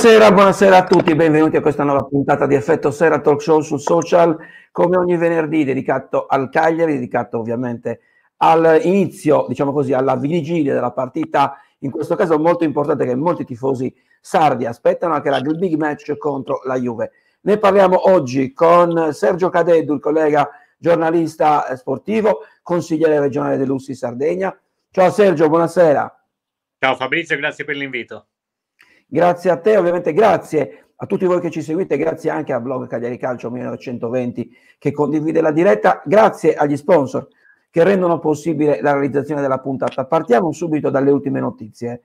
Buonasera, buonasera a tutti, benvenuti a questa nuova puntata di Effetto Sera Talk Show su social, come ogni venerdì dedicato al Cagliari, dedicato ovviamente all'inizio, diciamo così, alla vigilia della partita, in questo caso molto importante che molti tifosi sardi aspettano, anche era il big match contro la Juve. Ne parliamo oggi con Sergio Cadeddu, il collega giornalista sportivo, consigliere regionale dell'Ussi Sardegna. Ciao Sergio, buonasera. Ciao Fabrizio, grazie per l'invito. Grazie a te, ovviamente grazie a tutti voi che ci seguite, grazie anche a blog Cagliari Calcio 1920 che condivide la diretta, grazie agli sponsor che rendono possibile la realizzazione della puntata. Partiamo subito dalle ultime notizie.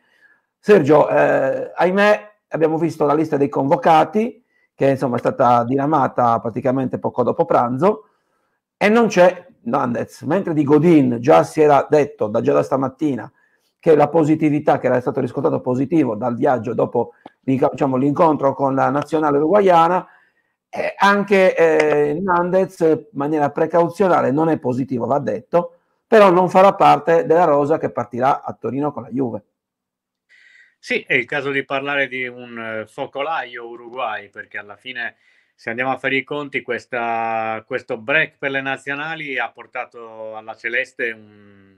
Sergio, eh, ahimè, abbiamo visto la lista dei convocati che insomma è stata diramata praticamente poco dopo pranzo e non c'è Nandez, mentre di Godin già si era detto da già da stamattina che la positività che era stato riscontrato positivo dal viaggio dopo diciamo, l'incontro con la nazionale uruguayana, eh, anche eh, Nandez eh, in maniera precauzionale non è positivo, va detto, però non farà parte della rosa che partirà a Torino con la Juve. Sì, è il caso di parlare di un eh, focolaio Uruguay, perché alla fine, se andiamo a fare i conti, questa, questo break per le nazionali ha portato alla Celeste un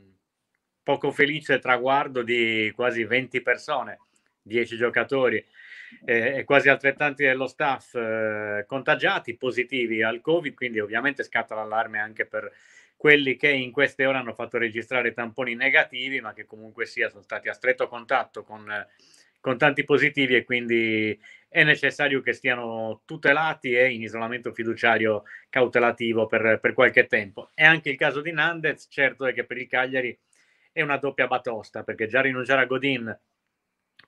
poco felice traguardo di quasi 20 persone, 10 giocatori eh, e quasi altrettanti dello staff eh, contagiati, positivi al Covid, quindi ovviamente scatta l'allarme anche per quelli che in queste ore hanno fatto registrare tamponi negativi, ma che comunque sia sono stati a stretto contatto con, con tanti positivi e quindi è necessario che stiano tutelati e in isolamento fiduciario cautelativo per, per qualche tempo. È anche il caso di Nandez, certo è che per il Cagliari e una doppia batosta, perché già rinunciare a Godin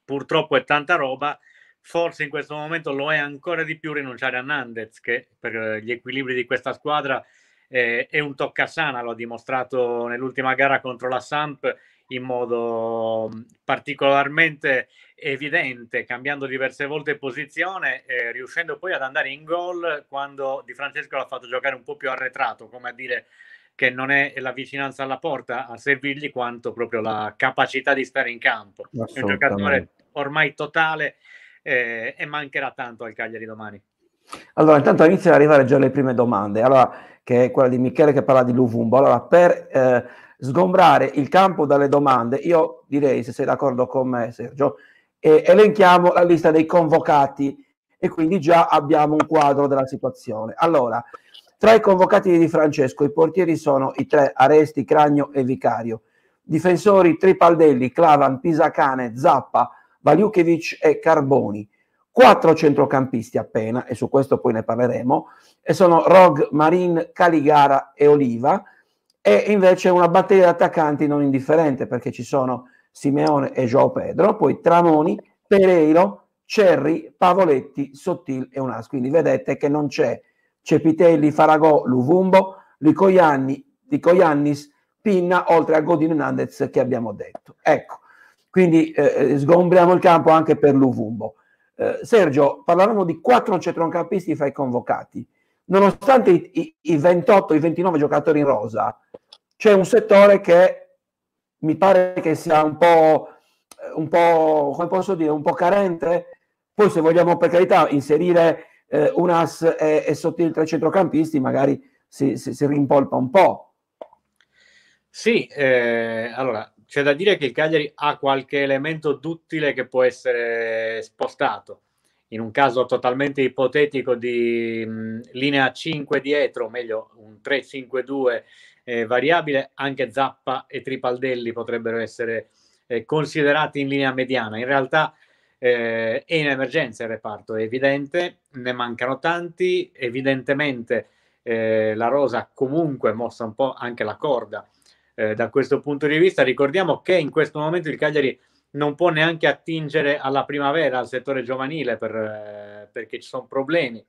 purtroppo è tanta roba, forse in questo momento lo è ancora di più rinunciare a Nandez, che per eh, gli equilibri di questa squadra eh, è un toccasana, lo ha dimostrato nell'ultima gara contro la Samp in modo mm, particolarmente evidente, cambiando diverse volte posizione, eh, riuscendo poi ad andare in gol quando Di Francesco l'ha fatto giocare un po' più arretrato, come a dire che non è la vicinanza alla porta a servirgli quanto proprio la capacità di stare in campo. È un giocatore ormai totale eh, e mancherà tanto al Cagliari domani. Allora, intanto iniziano ad arrivare già le prime domande, allora, che è quella di Michele che parla di Luvumbo. Allora, per eh, sgombrare il campo dalle domande, io direi, se sei d'accordo con me Sergio, eh, elenchiamo la lista dei convocati e quindi già abbiamo un quadro della situazione. Allora, tra i convocati di Francesco i portieri sono i tre Aresti, Cragno e Vicario. Difensori Tripaldelli, Clavan, Pisacane, Zappa, Valiukevic e Carboni. Quattro centrocampisti appena, e su questo poi ne parleremo, e sono Rog, Marin, Caligara e Oliva. E invece una batteria di attaccanti non indifferente perché ci sono Simeone e Joao Pedro, poi Tramoni, Pereiro, Cerri, Pavoletti, Sottil e Unas. Quindi vedete che non c'è Cepitelli, Faragò, Luvumbo, Licoianni, Licoiannis, Pinna, oltre a Godin Nandez che abbiamo detto. Ecco, quindi eh, eh, sgombriamo il campo anche per Luvumbo. Eh, Sergio, parlavamo di quattro centrocampisti fra i convocati. Nonostante i, i, i 28, i 29 giocatori in rosa, c'è un settore che mi pare che sia un po', un po', come posso dire, un po' carente. Poi se vogliamo per carità inserire eh, un as è, è sotto i tre centrocampisti, magari si, si, si rimpolpa un po'. Sì, eh, allora c'è da dire che il Cagliari ha qualche elemento duttile che può essere spostato. In un caso totalmente ipotetico di mh, mm, linea 5 dietro, meglio un 3-5-2 eh, variabile, anche Zappa e Tripaldelli potrebbero essere eh, considerati in linea mediana. In realtà eh, è in emergenza il reparto, è evidente, ne mancano tanti, evidentemente eh, la Rosa comunque mossa un po' anche la corda eh, da questo punto di vista. Ricordiamo che in questo momento il Cagliari non può neanche attingere alla primavera, al settore giovanile, per, eh, perché ci sono problemi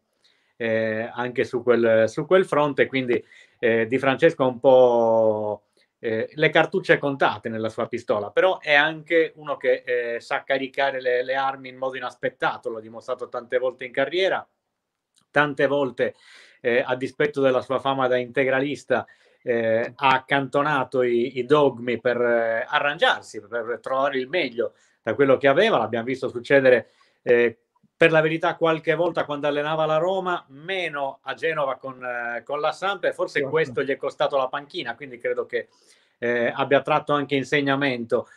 eh, anche su quel, su quel, fronte, quindi eh, Di Francesco è un po' eh, le cartucce contate nella sua pistola, però è anche uno che eh, sa caricare le, le, armi in modo inaspettato, l'ho dimostrato tante volte in carriera, tante volte eh, a dispetto della sua fama da integralista eh, ha accantonato i, i dogmi per eh, arrangiarsi, per trovare il meglio da quello che aveva, l'abbiamo visto succedere eh, per la verità qualche volta quando allenava la Roma, meno a Genova con, eh, con la Sampa e forse certo. questo gli è costato la panchina, quindi credo che eh, abbia tratto anche insegnamento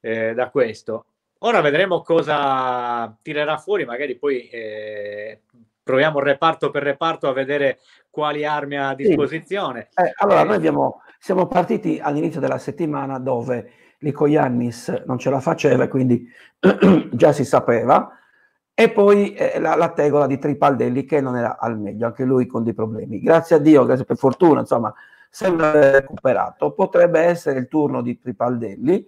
eh, da questo. Ora vedremo cosa tirerà fuori, magari poi eh, proviamo reparto per reparto a vedere quali armi ha a disposizione. Sì. Eh, allora, eh, noi abbiamo, siamo partiti all'inizio della settimana dove Lico Iannis non ce la faceva, quindi già si sapeva e poi eh, la, la, tegola di Tripaldelli che non era al meglio, anche lui con dei problemi. Grazie a Dio, grazie per fortuna, insomma, sembra recuperato. Potrebbe essere il turno di Tripaldelli,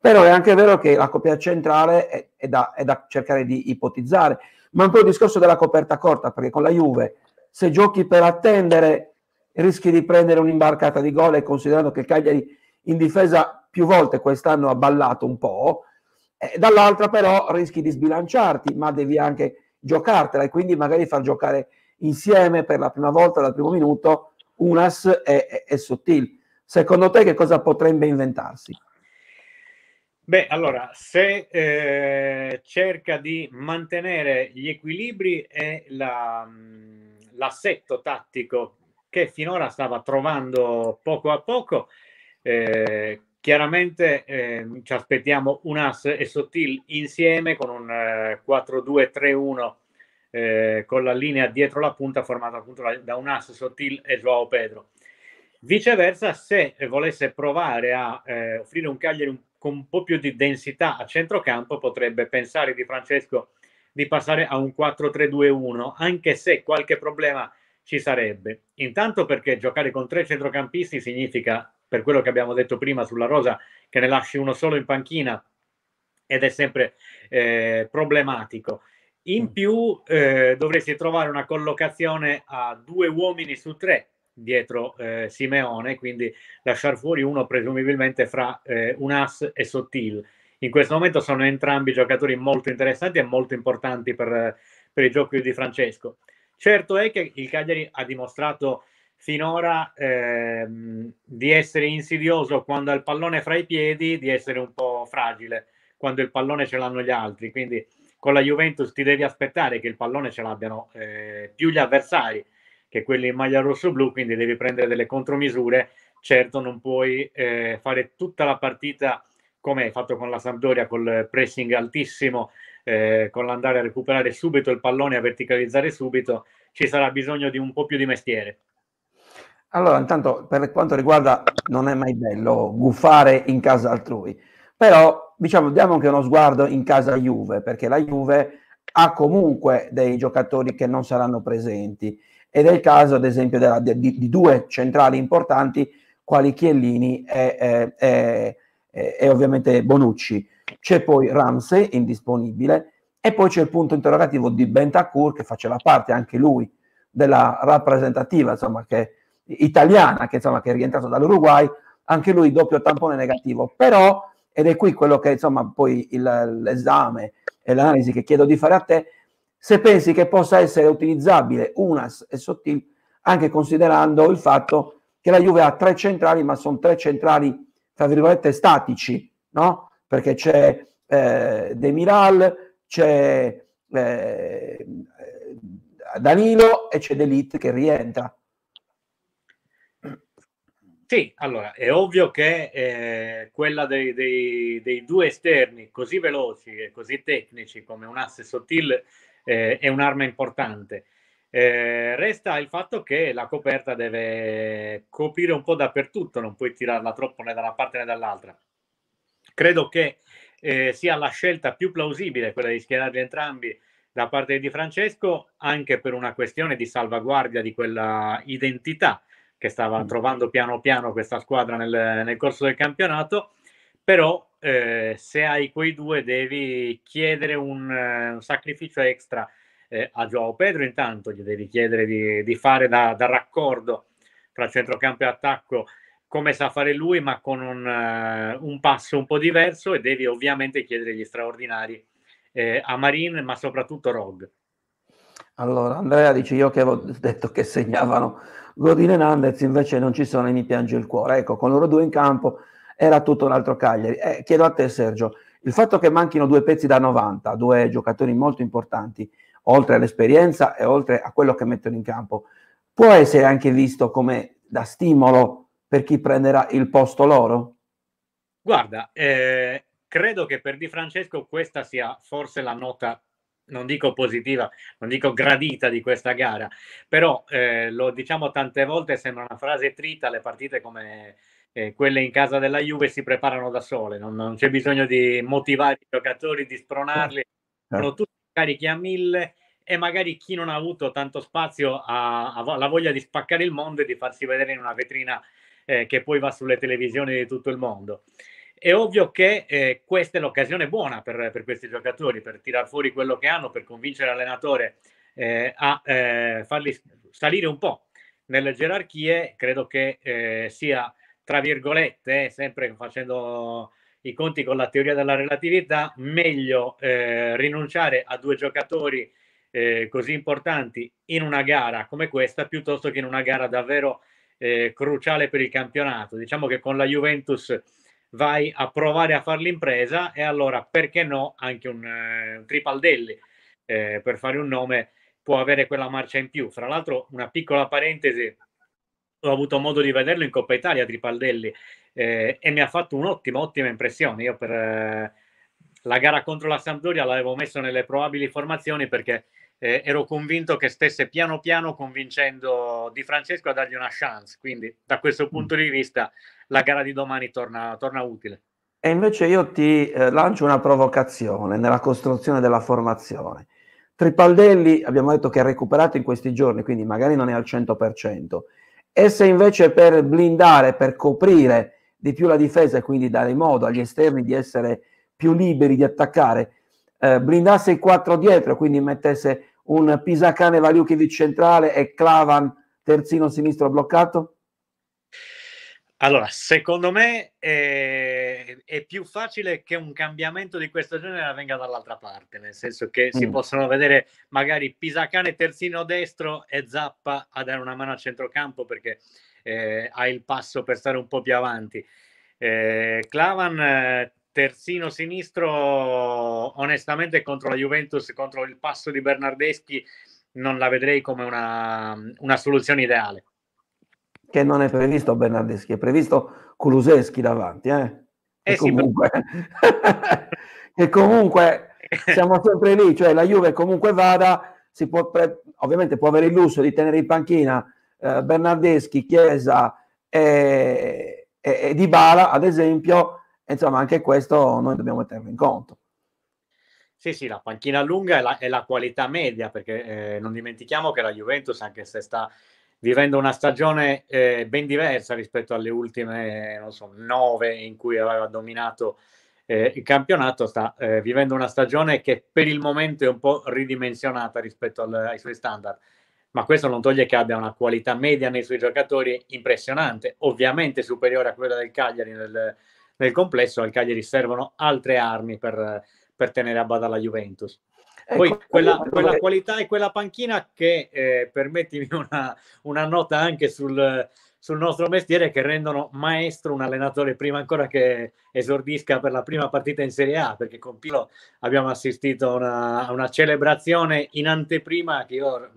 però è anche vero che la coppia centrale è, è, da, è da, cercare di ipotizzare, ma un po' il discorso della coperta corta, perché con la Juve, se giochi per attendere, rischi di prendere un'imbarcata di gol e considerando che Cagliari in difesa più volte quest'anno ha ballato un po', eh, dall'altra però rischi di sbilanciarti, ma devi anche giocartela e quindi magari far giocare insieme per la prima volta dal primo minuto Unas e, e, e Sottil. Secondo te che cosa potrebbe inventarsi? Beh, allora, se eh, cerca di mantenere gli equilibri e la, mm, l'assetto tattico che finora stava trovando poco a poco, eh, Chiaramente eh, ci aspettiamo un As e Sottil insieme con un eh, 4-2-3-1 eh, con la linea dietro la punta formata appunto da un As Sottil e Joao Pedro. Viceversa, se volesse provare a eh, offrire un Cagliari un, con un po' più di densità a centrocampo, potrebbe pensare di Francesco di passare a un 4-3-2-1, anche se qualche problema ci sarebbe. Intanto perché giocare con tre centrocampisti significa per quello che abbiamo detto prima sulla rosa, che ne lasci uno solo in panchina ed è sempre eh, problematico. In mm. più eh, dovresti trovare una collocazione a due uomini su tre dietro eh, Simeone, quindi lasciar fuori uno presumibilmente fra eh, Unas e Sottil. In questo momento sono entrambi giocatori molto interessanti e molto importanti per, per i giochi di Francesco. Certo è che il Cagliari ha dimostrato finora ehm, di essere insidioso quando ha il pallone fra i piedi, di essere un po' fragile quando il pallone ce l'hanno gli altri. Quindi con la Juventus ti devi aspettare che il pallone ce l'abbiano eh, più gli avversari che quelli in maglia rosso-blu, quindi devi prendere delle contromisure. Certo non puoi eh, fare tutta la partita come hai fatto con la Sampdoria, col pressing altissimo, eh, con l'andare a recuperare subito il pallone, a verticalizzare subito, ci sarà bisogno di un po' più di mestiere. Allora, intanto per quanto riguarda, non è mai bello guffare in casa altrui, però diciamo diamo anche uno sguardo in casa Juve, perché la Juve ha comunque dei giocatori che non saranno presenti ed è il caso ad esempio della, di, di, due centrali importanti quali Chiellini e, e, e, e ovviamente Bonucci. C'è poi Ramsey indisponibile e poi c'è il punto interrogativo di Bentacur, che faceva parte anche lui della rappresentativa insomma che italiana che, insomma, che è rientrato dall'Uruguay, anche lui doppio tampone negativo. Però, ed è qui quello che insomma poi il, l'esame e l'analisi che chiedo di fare a te, se pensi che possa essere utilizzabile Unas e Sottil, anche considerando il fatto che la Juve ha tre centrali, ma sono tre centrali, tra virgolette, statici, no? Perché c'è eh, De Miral, c'è eh, Danilo e c'è Delit che rientra. Sì, allora è ovvio che eh, quella dei, dei, dei, due esterni così veloci e così tecnici come un asse sottile eh, è un'arma importante. Eh, resta il fatto che la coperta deve coprire un po' dappertutto, non puoi tirarla troppo né da una parte né dall'altra. Credo che eh, sia la scelta più plausibile quella di schierarli entrambi da parte di Francesco, anche per una questione di salvaguardia di quella identità che stava mm. trovando piano piano questa squadra nel, nel corso del campionato, però eh, se hai quei due devi chiedere un, eh, un sacrificio extra eh, a Joao Pedro, intanto gli devi chiedere di, di fare da, da, raccordo tra centrocampo e attacco come sa fare lui, ma con un, uh, un passo un po' diverso e devi ovviamente chiedere gli straordinari eh, a Marin, ma soprattutto Rog. Allora, Andrea dice io che avevo detto che segnavano Godin e Nandez invece non ci sono e mi piange il cuore. Ecco, con loro due in campo era tutto un altro Cagliari. Eh, chiedo a te Sergio, il fatto che manchino due pezzi da 90, due giocatori molto importanti, oltre all'esperienza e oltre a quello che mettono in campo, può essere anche visto come da stimolo per chi prenderà il posto loro? Guarda, eh, credo che per Di Francesco questa sia forse la nota non dico positiva, non dico gradita di questa gara, però eh, lo diciamo tante volte, sembra una frase trita, le partite come eh, quelle in casa della Juve si preparano da sole, non, non c'è bisogno di motivare i giocatori, di spronarli, eh. sono tutti carichi a mille e magari chi non ha avuto tanto spazio ha, ha la voglia di spaccare il mondo e di farsi vedere in una vetrina eh, che poi va sulle televisioni di tutto il mondo. È ovvio che eh, questa è l'occasione buona per, per, questi giocatori, per tirar fuori quello che hanno, per convincere l'allenatore eh, a eh, farli salire un po' nelle gerarchie. Credo che eh, sia, tra virgolette, eh, sempre facendo i conti con la teoria della relatività, meglio eh, rinunciare a due giocatori così importanti in una gara come questa, piuttosto che in una gara davvero cruciale per il campionato. Diciamo che con la Juventus vai a provare a fare l'impresa e allora perché no anche un, eh, un Tripaldelli eh, per fare un nome può avere quella marcia in più. Fra l'altro una piccola parentesi, ho avuto modo di vederlo in Coppa Italia Tripaldelli eh, e mi ha fatto un'ottima, ottima impressione. Io per eh, la gara contro la Sampdoria l'avevo messo nelle probabili formazioni perché eh, ero convinto che stesse piano piano convincendo Di Francesco a dargli una chance. Quindi, da questo mm. punto di vista, la gara di domani torna, torna utile. E invece io ti eh, lancio una provocazione nella costruzione della formazione. Tripaldelli abbiamo detto che ha recuperato in questi giorni, quindi magari non è al 100%. E se invece per blindare, per coprire di più la difesa e quindi dare modo agli esterni di essere più liberi di attaccare, eh, blindasse i quattro dietro, quindi mettesse un Pisacane Valiukiewicz centrale e Clavan terzino sinistro bloccato? Allora, secondo me è, eh, è, più facile che un cambiamento di questo genere venga dall'altra parte, nel senso che mm. si possono vedere magari Pisacane terzino destro e Zappa a dare una mano al centrocampo perché eh, ha il passo per stare un po' più avanti. Eh, Clavan terzino sinistro, onestamente contro la Juventus, contro il passo di Bernardeschi, non la vedrei come una, una soluzione ideale che non è previsto Bernardeschi, è previsto Kuluseschi davanti. Eh? Eh sì, comunque, e comunque siamo sempre lì, cioè la Juve comunque vada, si può pre- ovviamente può avere il lusso di tenere in panchina eh, Bernardeschi, Chiesa e, e, e Di Bala, ad esempio, insomma anche questo noi dobbiamo tenerlo in conto. Sì, sì, la panchina lunga è la, è la qualità media, perché eh, non dimentichiamo che la Juventus, anche se sta vivendo una stagione eh, ben diversa rispetto alle ultime so, nove in cui aveva dominato eh, il campionato, sta eh, vivendo una stagione che per il momento è un po' ridimensionata rispetto al, ai suoi standard, ma questo non toglie che abbia una qualità media nei suoi giocatori impressionante, ovviamente superiore a quella del Cagliari nel, nel complesso, al Cagliari servono altre armi per, per tenere a bada la Juventus. Poi ecco, quella, quella, qualità e quella panchina che, eh, permettimi una, una, nota anche sul, sul, nostro mestiere, che rendono maestro un allenatore prima ancora che esordisca per la prima partita in Serie A, perché con Pilo abbiamo assistito a una, una celebrazione in anteprima che io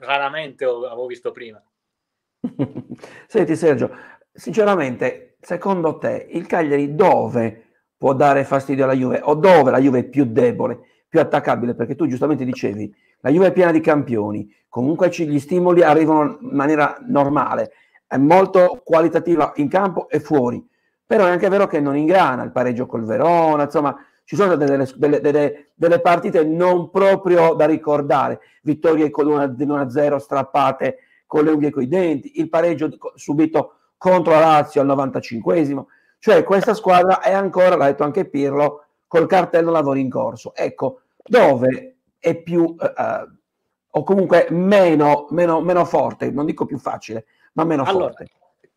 raramente avevo visto prima. Senti Sergio, sinceramente, secondo te il Cagliari dove può dare fastidio alla Juve o dove la Juve è più debole? più attaccabile, perché tu giustamente dicevi, la Juve è piena di campioni, comunque ci, gli stimoli arrivano in maniera normale, è molto qualitativa in campo e fuori, però è anche vero che non ingrana il pareggio col Verona, insomma ci sono delle, delle, delle, delle partite non proprio da ricordare, vittorie con 1 0 strappate con le unghie e coi denti, il pareggio subito contro la Lazio al 95esimo, cioè questa squadra è ancora, l'ha detto anche Pirlo, col cartello lavori in corso. Ecco, dove è più, eh, eh, o comunque meno, meno, meno, forte, non dico più facile, ma meno allora, forte.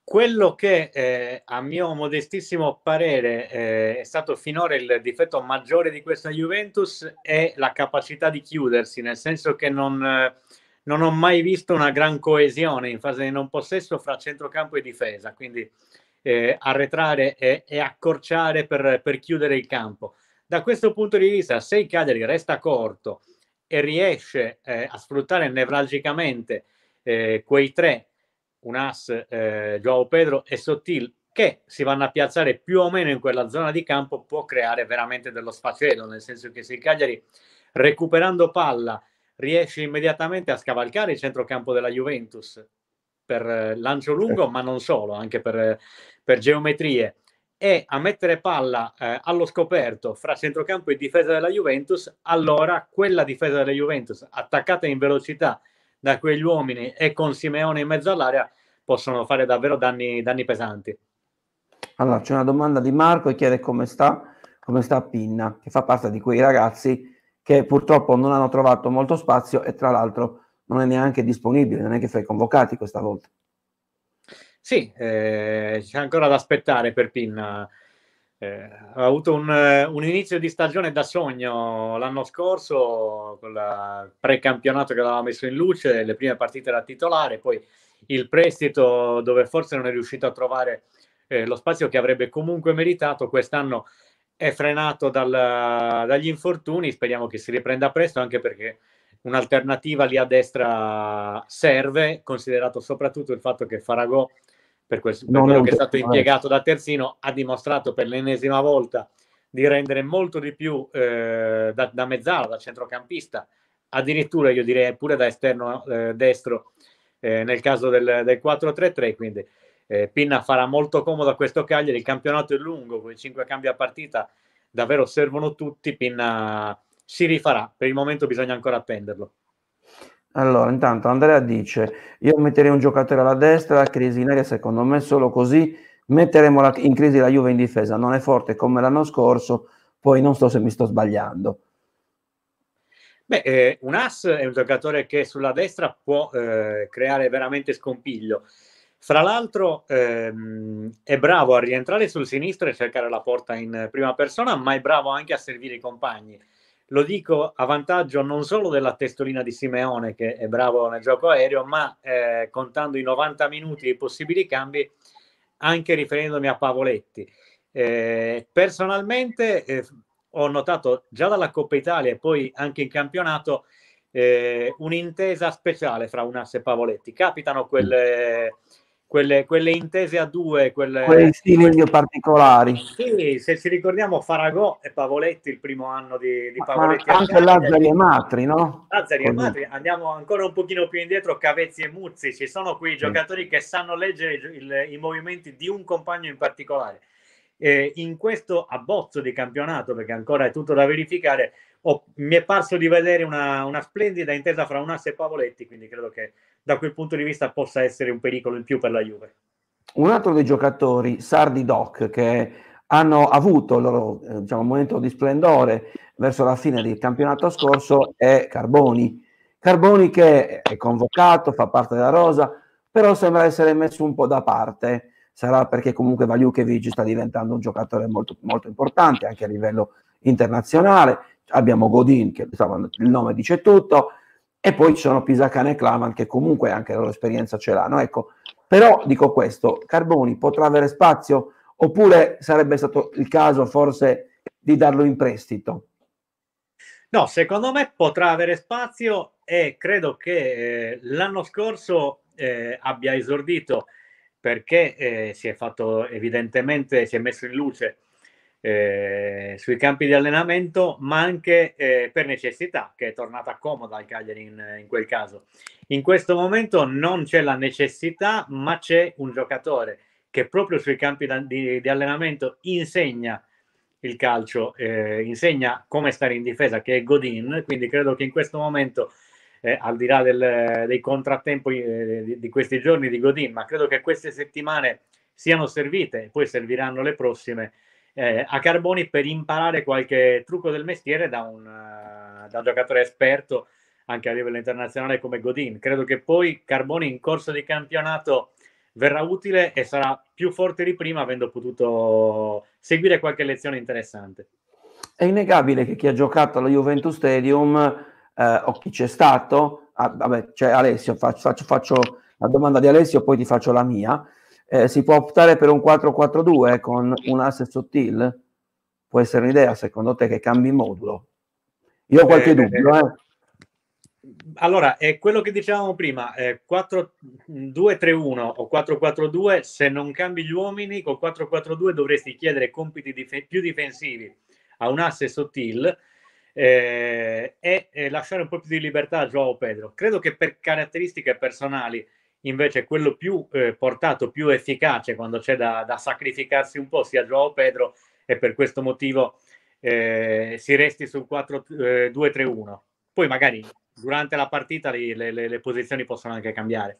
Quello che eh, a mio modestissimo parere eh, è stato finora il difetto maggiore di questa Juventus è la capacità di chiudersi, nel senso che non eh, non ho mai visto una gran coesione in fase di non possesso fra centrocampo e difesa, quindi eh, arretrare e, e accorciare per, per, chiudere il campo. Da questo punto di vista, se il Cagliari resta corto e riesce eh, a sfruttare nevralgicamente eh, quei tre, Unas, eh, Joao Pedro e Sottil, che si vanno a piazzare più o meno in quella zona di campo, può creare veramente dello sfacelo, nel senso che se il Cagliari recuperando palla riesce immediatamente a scavalcare il centrocampo della Juventus per eh, lancio lungo, eh. ma non solo, anche per, per geometrie e a mettere palla eh, allo scoperto fra centrocampo e difesa della Juventus, allora quella difesa della Juventus attaccata in velocità da quegli uomini e con Simeone in mezzo all'area possono fare davvero danni, danni pesanti. Allora c'è una domanda di Marco e chiede come sta, come sta Pinna, che fa parte di quei ragazzi che purtroppo non hanno trovato molto spazio e tra l'altro non è neanche disponibile, non è che fai convocati questa volta. Sì, eh, c'è ancora da aspettare per Pinna. Eh, ha avuto un, un, inizio di stagione da sogno l'anno scorso con il precampionato che l'aveva messo in luce, le prime partite da titolare, poi il prestito dove forse non è riuscito a trovare eh, lo spazio che avrebbe comunque meritato. Quest'anno è frenato dal, dagli infortuni, speriamo che si riprenda presto anche perché un'alternativa lì a destra serve, considerato soprattutto il fatto che Faragò, per, questo, per quello che è stato impiegato da Terzino, ha dimostrato per l'ennesima volta di rendere molto di più eh, da, da, mezzala, da centrocampista, addirittura io direi pure da esterno eh, destro eh, nel caso del, del 4-3-3, quindi eh, Pinna farà molto comodo a questo Cagliari, il campionato è lungo, con i cinque cambi a partita davvero servono tutti, Pinna si rifarà. Per il momento bisogna ancora appenderlo. Allora, intanto Andrea dice, io metterei un giocatore alla destra, la crisi in aria secondo me solo così metteremo la, in crisi la Juve in difesa, non è forte come l'anno scorso, poi non so se mi sto sbagliando. Beh, eh, un As è un giocatore che sulla destra può eh, creare veramente scompiglio. Fra l'altro ehm, è bravo a rientrare sul sinistro e cercare la porta in prima persona, ma è bravo anche a servire i compagni lo dico a vantaggio non solo della testolina di Simeone che è bravo nel gioco aereo, ma eh, contando i 90 minuti e i possibili cambi, anche riferendomi a Pavoletti. Eh, personalmente eh, ho notato già dalla Coppa Italia e poi anche in campionato eh, un'intesa speciale fra Unas e Pavoletti. Capitano quelle quelle, quelle, intese a due, quelle... quei simili particolari. Sì, se ci ricordiamo Faragò e Pavoletti il primo anno di, di Pavoletti. Ma anche Lazzari e Matri, no? Lazzari e Matri, andiamo ancora un pochino più indietro, Cavezzi e Muzzi, ci sono quei giocatori sì. che sanno leggere il, i movimenti di un compagno in particolare. Eh, in questo abbozzo di campionato, perché ancora è tutto da verificare, ho, mi è parso di vedere una, una splendida intesa fra Unas e Pavoletti, quindi credo che da quel punto di vista possa essere un pericolo in più per la Juve. Un altro dei giocatori, Sardi Doc, che hanno avuto il loro eh, diciamo, momento di splendore verso la fine del campionato scorso, è Carboni. Carboni che è convocato, fa parte della rosa, però sembra essere messo un po' da parte. Sarà perché comunque Valiukevic sta diventando un giocatore molto, molto importante anche a livello internazionale abbiamo Godin, che insomma, il nome dice tutto, e poi ci sono Pisacane e Claman, che comunque anche la loro esperienza ce l'hanno. Ecco, però dico questo, Carboni potrà avere spazio oppure sarebbe stato il caso forse di darlo in prestito? No, secondo me potrà avere spazio e credo che eh, l'anno scorso eh, abbia esordito perché eh, si è fatto evidentemente, si è messo in luce eh, sui campi di allenamento, ma anche eh, per necessità, che è tornata comoda al Cagliari in, in, quel caso. In questo momento non c'è la necessità, ma c'è un giocatore che proprio sui campi da, di, di, allenamento insegna il calcio, eh, insegna come stare in difesa, che è Godin, quindi credo che in questo momento, eh, al di là del, dei contrattempi eh, di, di questi giorni di Godin, ma credo che queste settimane siano servite e poi serviranno le prossime eh, a Carboni per imparare qualche trucco del mestiere da un, uh, da un giocatore esperto anche a livello internazionale come Godin. Credo che poi Carboni in corso di campionato verrà utile e sarà più forte di prima avendo potuto seguire qualche lezione interessante. È innegabile che chi ha giocato allo Juventus Stadium eh, o chi c'è stato, ah, vabbè, cioè Alessio, faccio, faccio, faccio, la domanda di Alessio, poi ti faccio la mia. Eh, si può optare per un 4-4-2 con un asse sottile? Può essere un'idea, secondo te, che cambi modulo? Io ho qualche eh, dubbio. Eh. Allora, è quello che dicevamo prima, 4-2-3-1 eh, o 4-4-2, se non cambi gli uomini, con 4-4-2 dovresti chiedere compiti dif- più difensivi a un asse sottile eh, e, lasciare un po' più di libertà a Joao Pedro. Credo che per caratteristiche personali invece quello più eh, portato, più efficace quando c'è da, da, sacrificarsi un po' sia Joao Pedro e per questo motivo eh, si resti sul 4-2-3-1. Eh, Poi magari durante la partita le, le, le posizioni possono anche cambiare.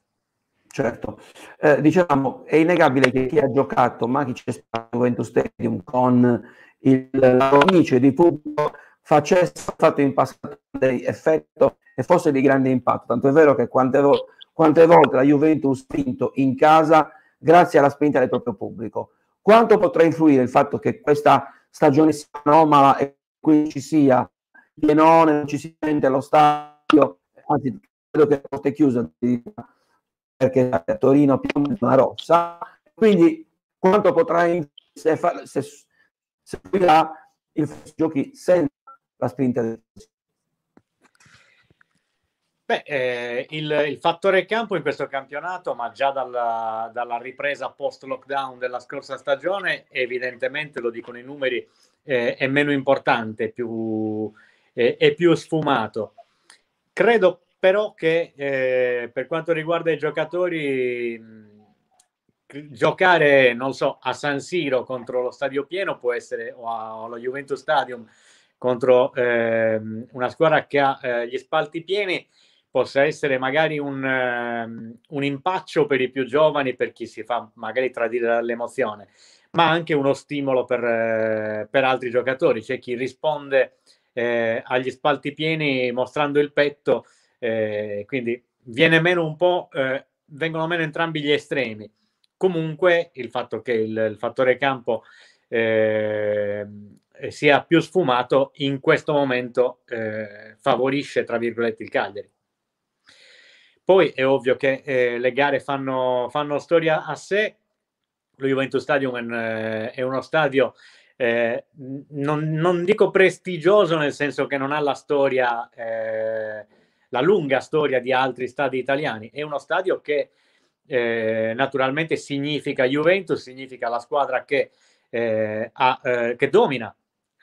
Certo, eh, diciamo, è innegabile che chi ha giocato, ma chi c'è stato Juventus Stadium con il cornice di pubblico facesse fatto in passato effetto e fosse di grande impatto. Tanto è vero che quante volte quante volte la Juventus ha vinto in casa grazie alla spinta del proprio pubblico. Quanto potrà influire il fatto che questa stagione sia anomala e qui ci sia Pienone, non ci si sente lo stadio, anzi credo che porte chiusa perché a Torino più una rossa, quindi quanto potrà influire se, fa, se, se, se il giochi senza la spinta del pubblico? Beh, eh, il, il, fattore campo in questo campionato, ma già dalla, dalla ripresa post-lockdown della scorsa stagione, evidentemente, lo dicono i numeri, eh, è meno importante, più, eh, è più sfumato. Credo però che eh, per quanto riguarda i giocatori, mh, giocare, non so, a San Siro contro lo stadio pieno può essere, o, o allo Juventus Stadium contro ehm, una squadra che ha eh, gli spalti pieni, possa essere magari un, um, un, impaccio per i più giovani, per chi si fa magari tradire dall'emozione, ma anche uno stimolo per, eh, per altri giocatori. C'è chi risponde eh, agli spalti pieni mostrando il petto, eh, quindi viene meno un po', eh, vengono meno entrambi gli estremi. Comunque il fatto che il, il fattore campo ehm, sia più sfumato in questo momento eh, favorisce, tra virgolette, il Cagliari. Poi è ovvio che eh, le gare fanno, fanno, storia a sé. Lo Juventus Stadium è, eh, è uno stadio eh, non, non, dico prestigioso nel senso che non ha la storia, eh, la lunga storia di altri stadi italiani, è uno stadio che eh, naturalmente significa Juventus, significa la squadra che, eh, ha, eh, che domina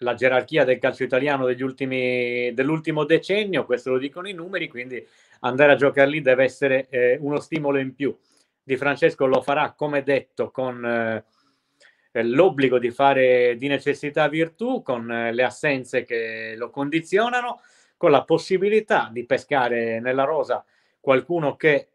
la gerarchia del calcio italiano degli ultimi, dell'ultimo decennio, questo lo dicono i numeri, quindi andare a giocare lì deve essere eh, uno stimolo in più. Di Francesco lo farà, come detto, con eh, eh l'obbligo di fare di necessità virtù, con eh, le assenze che lo condizionano, con la possibilità di pescare nella rosa qualcuno che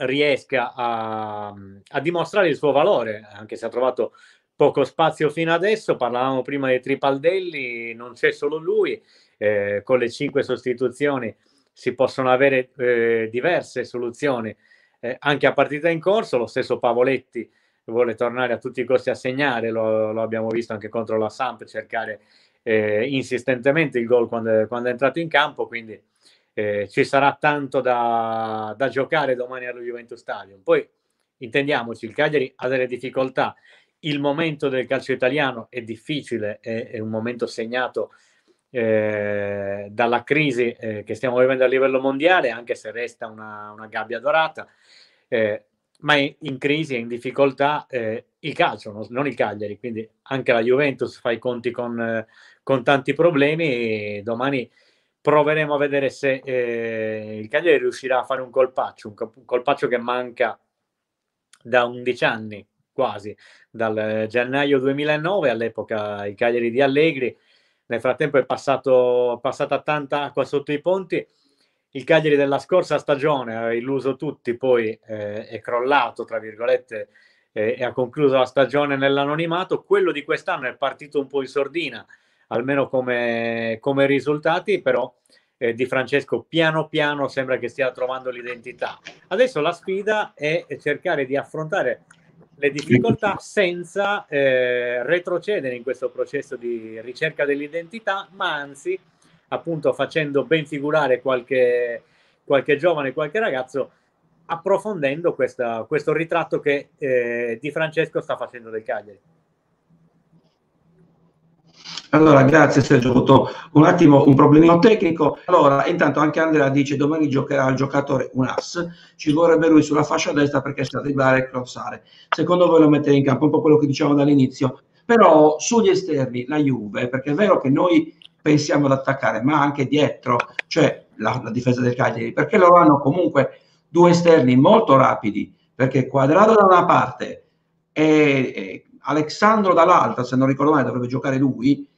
riesca a, a dimostrare il suo valore, anche se ha trovato poco spazio fino adesso, parlavamo prima di Tripaldelli, non c'è solo lui, eh, con le cinque sostituzioni si possono avere eh, diverse soluzioni, eh, anche a partita in corso, lo stesso Pavoletti vuole tornare a tutti i costi a segnare, lo, lo abbiamo visto anche contro la Samp, cercare eh, insistentemente il gol quando, quando, è entrato in campo, quindi eh, ci sarà tanto da, da giocare domani allo Juventus Stadium. Poi intendiamoci, il Cagliari ha delle difficoltà il momento del calcio italiano è difficile, è, è un momento segnato eh, dalla crisi eh, che stiamo vivendo a livello mondiale, anche se resta una, una gabbia dorata, eh, ma è in crisi e in difficoltà eh, il calcio, no, non il Cagliari, quindi anche la Juventus fa i conti con, con tanti problemi e domani proveremo a vedere se eh, il Cagliari riuscirà a fare un colpaccio, un colpaccio che manca da 11 anni quasi, dal eh, gennaio 2009 all'epoca i Cagliari di Allegri. Nel frattempo è passato, passata tanta acqua sotto i ponti. Il Cagliari della scorsa stagione ha illuso tutti, poi eh, è crollato, tra virgolette, eh, e ha concluso la stagione nell'anonimato. Quello di quest'anno è partito un po' in sordina, almeno come, come risultati, però eh, di Francesco piano piano sembra che stia trovando l'identità. Adesso la sfida è cercare di affrontare le difficoltà senza eh, retrocedere in questo processo di ricerca dell'identità, ma anzi, appunto, facendo ben figurare qualche, qualche giovane, qualche ragazzo, approfondendo questa, questo ritratto che eh, Di Francesco sta facendo del Cagliari. Allora, grazie Sergio, ho avuto un attimo un problemino tecnico. Allora, intanto anche Andrea dice domani giocherà il giocatore un ass, ci vorrebbe lui sulla fascia destra perché sa dribbare e crossare. Secondo voi lo mette in campo, un po' quello che diciamo dall'inizio. Però sugli esterni la Juve, perché è vero che noi pensiamo ad attaccare, ma anche dietro, cioè la, la difesa del Cagliari, perché loro hanno comunque due esterni molto rapidi, perché Quadrado da una parte e, e Alexandro dall'altra, se non ricordo male dovrebbe giocare lui,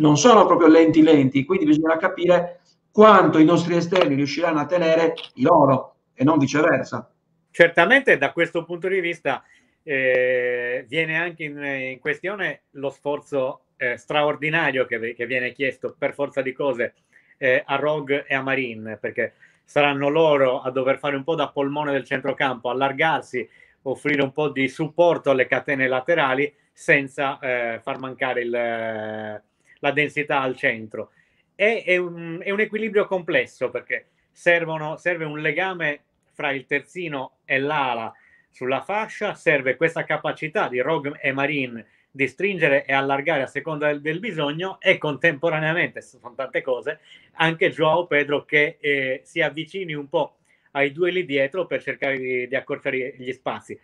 non sono proprio lenti lenti, quindi bisogna capire quanto i nostri esterni riusciranno a tenere i loro e non viceversa. Certamente da questo punto di vista eh, viene anche in, in, questione lo sforzo eh, straordinario che, che, viene chiesto per forza di cose eh, a Rogue e a Marin, perché saranno loro a dover fare un po' da polmone del centrocampo, allargarsi, offrire un po' di supporto alle catene laterali senza eh, far mancare il la densità al centro. E, è, un, è un equilibrio complesso perché servono, serve un legame fra il terzino e l'ala sulla fascia, serve questa capacità di Rogue e Marine di stringere e allargare a seconda del, del, bisogno e contemporaneamente, sono tante cose, anche Joao Pedro che eh, si avvicini un po' ai due lì dietro per cercare di, di accorciare gli spazi.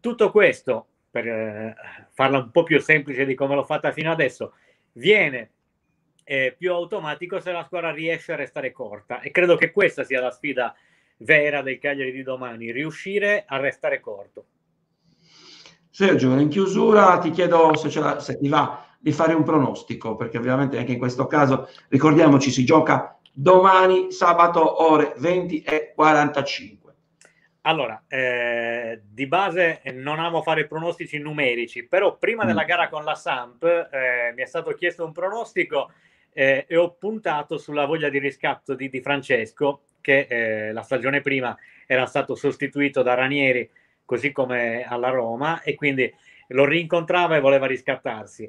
Tutto questo, per eh, farla un po' più semplice di come l'ho fatta fino adesso, viene eh, più automatico se la squadra riesce a restare corta e credo che questa sia la sfida vera del Cagliari di domani, riuscire a restare corto. Sergio, in chiusura ti chiedo se, la, se ti va di fare un pronostico, perché ovviamente anche in questo caso ricordiamoci si gioca domani sabato ore 20 e 45. Allora, eh, di base eh, non amo fare pronostici numerici, però prima mm. della gara con la Samp eh, mi è stato chiesto un pronostico eh, e ho puntato sulla voglia di riscatto di, di Francesco, che eh, la stagione prima era stato sostituito da Ranieri, così come alla Roma, e quindi lo rincontrava e voleva riscattarsi.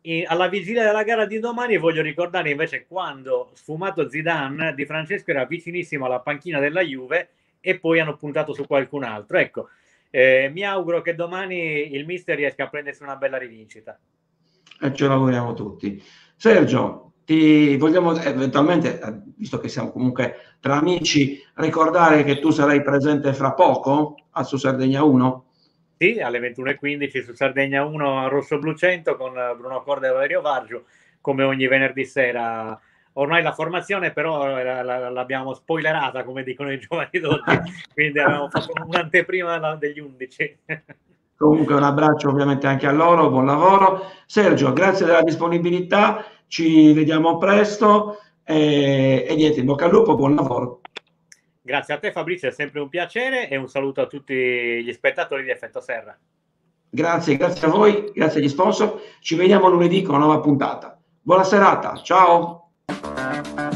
E alla vigilia della gara di domani voglio ricordare invece quando sfumato Zidane di Francesco era vicinissimo alla panchina della Juve e poi hanno puntato su qualcun altro. Ecco, eh, mi auguro che domani il mister riesca a prendersi una bella rivincita. E ce l'auguriamo tutti. Sergio, ti vogliamo eh, eventualmente, eh, visto che siamo comunque tra amici, ricordare che tu sarai presente fra poco a Su Sardegna 1? Sì, alle 21.15 su Sardegna 1 a Rosso Blu 100 con Bruno Corda e Valerio Vargio, come ogni venerdì sera ormai la formazione però eh, la, la, l'abbiamo spoilerata, come dicono i giovani d'oggi, quindi abbiamo fatto un'anteprima degli undici Comunque un abbraccio ovviamente anche a loro, buon lavoro. Sergio, grazie della disponibilità, ci vediamo presto e, e niente, in bocca al lupo, buon lavoro. Grazie a te Fabrizio, è sempre un piacere e un saluto a tutti gli spettatori di Effetto Serra. Grazie, grazie a voi, grazie agli sponsor. Ci vediamo lunedì con una nuova puntata. Buona serata, ciao! Música